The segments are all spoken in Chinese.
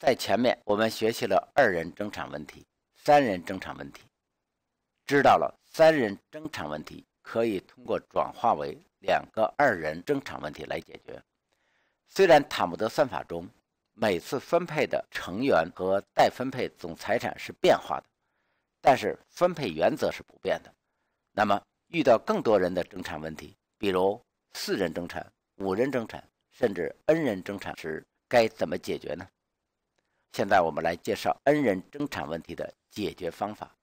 在前面，我们学习了二人争产问题、三人争产问题，知道了三人争产问题可以通过转化为两个二人争产问题来解决。虽然塔木德算法中每次分配的成员和待分配总财产是变化的，但是分配原则是不变的。那么，遇到更多人的争产问题，比如四人争产、五人争产，甚至 n 人争产时，该怎么解决呢？现在我们来介绍 n 人争产问题的解决方法。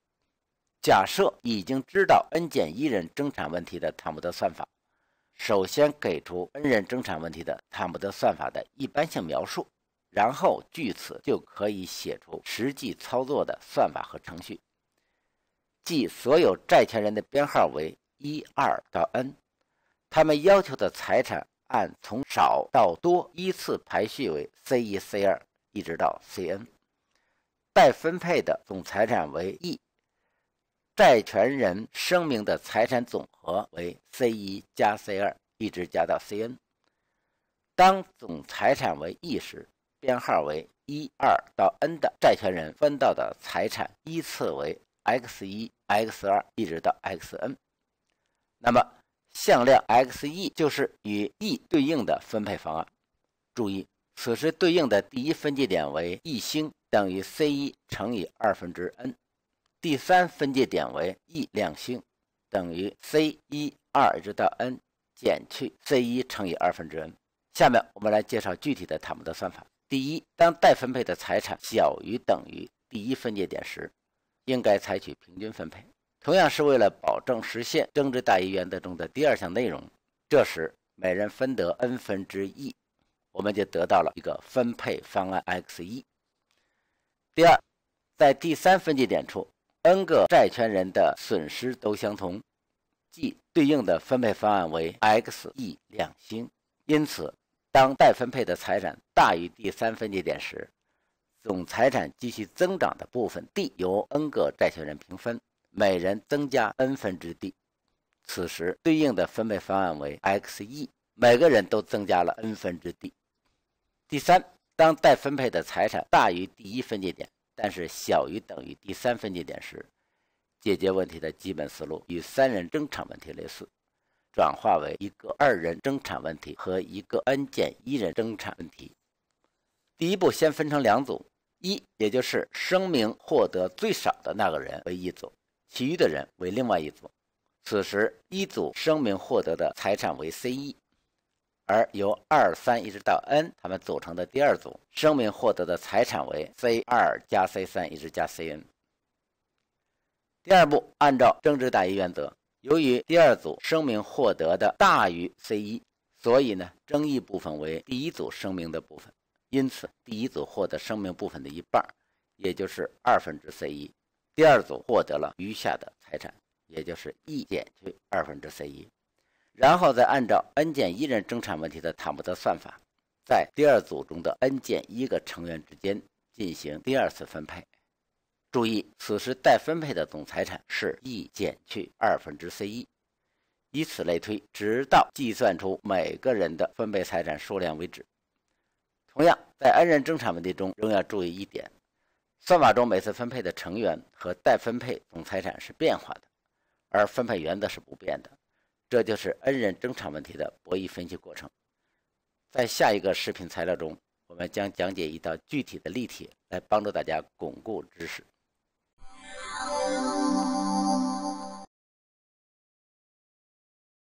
假设已经知道 n 减一人争产问题的坦普德算法，首先给出 n 人争产问题的坦普德算法的一般性描述，然后据此就可以写出实际操作的算法和程序。即所有债权人的编号为一二到 n，他们要求的财产按从少到多依次排序为 c 一、c 二。一直到 c n，待分配的总财产为 e，债权人声明的财产总和为 c 一加 c 二，一直加到 c n。当总财产为 e 时，编号为一二到 n 的债权人分到的财产依次为 x 一 x 二一直到 x n，那么向量 x 一就是与 e 对应的分配方案。注意。此时对应的第一分界点为一星等于 c 一乘以二分之 n，第三分界点为 E 两星等于 c 一二直到 n 减去 c 一乘以二分之 n。下面我们来介绍具体的塔普德算法。第一，当待分配的财产小于等于第一分界点时，应该采取平均分配，同样是为了保证实现增值大于原则中的第二项内容。这时每人分得 n 分之一。我们就得到了一个分配方案 x 一。第二，在第三分界点处，n 个债权人的损失都相同，即对应的分配方案为 x 一两星。因此，当待分配的财产大于第三分界点时，总财产继续增长的部分 d 由 n 个债权人平分，每人增加 n 分之 d。此时对应的分配方案为 x 一，每个人都增加了 n 分之 d。第三，当待分配的财产大于第一分界点，但是小于等于第三分界点时，解决问题的基本思路与三人争产问题类似，转化为一个二人争产问题和一个 n 减一人争产问题。第一步，先分成两组，一，也就是声明获得最少的那个人为一组，其余的人为另外一组。此时，一组声明获得的财产为 c 一。而由二三一直到 n，他们组成的第二组声明获得的财产为 c 二加 c 三一直加 c n。第二步，按照争执大于原则，由于第二组声明获得的大于 c 一，所以呢，争议部分为第一组声明的部分，因此第一组获得声明部分的一半，也就是二分之 c 一，第二组获得了余下的财产，也就是 e 减去二分之 c 一。然后再按照 n 减一人争产问题的坦布德算法，在第二组中的 n 减一个成员之间进行第二次分配。注意，此时待分配的总财产是 e 减去二分之 c 一。以此类推，直到计算出每个人的分配财产数量为止。同样，在 n 人争产问题中，仍要注意一点：算法中每次分配的成员和待分配总财产是变化的，而分配原则是不变的。这就是 n 人争吵问题的博弈分析过程。在下一个视频材料中，我们将讲解一道具体的例题，来帮助大家巩固知识。